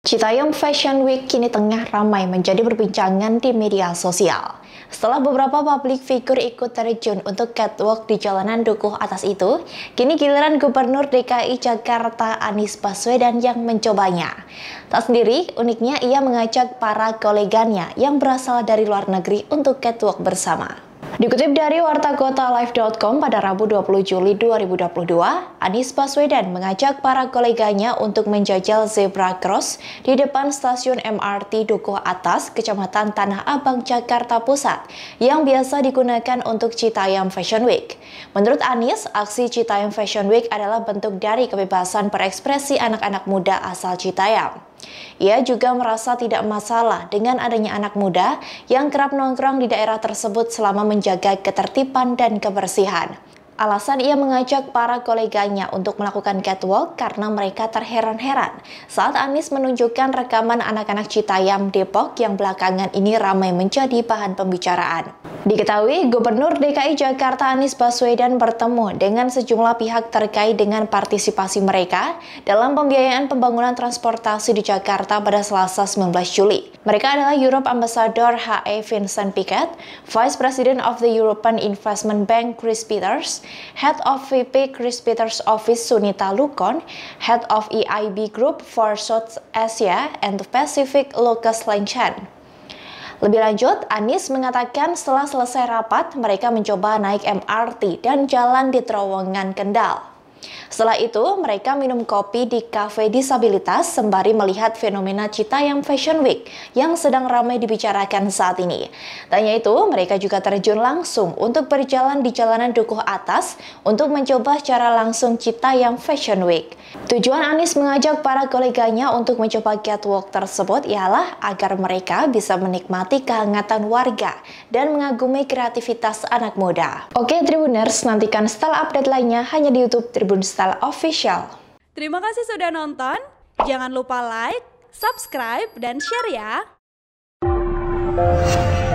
Citayam Fashion Week kini tengah ramai menjadi perbincangan di media sosial. Setelah beberapa publik figur ikut terjun untuk catwalk di jalanan Dukuh atas itu, kini giliran Gubernur DKI Jakarta Anies Baswedan yang mencobanya. Tak sendiri, uniknya ia mengajak para koleganya yang berasal dari luar negeri untuk catwalk bersama. Dikutip dari wartakotalive.com pada Rabu 20 Juli 2022, Anies Baswedan mengajak para koleganya untuk menjajal zebra cross di depan stasiun MRT Dukuh Atas, Kecamatan Tanah Abang, Jakarta Pusat, yang biasa digunakan untuk Citayam Fashion Week. Menurut Anies, aksi Citayam Fashion Week adalah bentuk dari kebebasan berekspresi anak-anak muda asal Citayam. Ia juga merasa tidak masalah dengan adanya anak muda yang kerap nongkrong di daerah tersebut selama menjaga ketertiban dan kebersihan. Alasan ia mengajak para koleganya untuk melakukan catwalk karena mereka terheran-heran saat Anies menunjukkan rekaman anak-anak Citayam Depok yang belakangan ini ramai menjadi bahan pembicaraan. Diketahui, Gubernur DKI Jakarta Anies Baswedan bertemu dengan sejumlah pihak terkait dengan partisipasi mereka dalam pembiayaan pembangunan transportasi di Jakarta pada Selasa 19 Juli. Mereka adalah Europe Ambassador HE Vincent Piquet, Vice President of the European Investment Bank Chris Peters, Head of VP Chris Peters Office Sunita Lukon, Head of EIB Group for South Asia and the Pacific Lucas Lanchan. Lebih lanjut, Anies mengatakan setelah selesai rapat, mereka mencoba naik MRT dan jalan di terowongan Kendal. Setelah itu, mereka minum kopi di kafe disabilitas sembari melihat fenomena cita yang Fashion Week yang sedang ramai dibicarakan saat ini. Tanya itu, mereka juga terjun langsung untuk berjalan di jalanan Dukuh Atas untuk mencoba secara langsung cita yang Fashion Week. Tujuan Anies mengajak para koleganya untuk mencoba catwalk tersebut ialah agar mereka bisa menikmati kehangatan warga dan mengagumi kreativitas anak muda. Oke Tribuners, nantikan style update lainnya hanya di YouTube Tribuners Tribun Style Official. Terima kasih sudah nonton. Jangan lupa like, subscribe, dan share ya.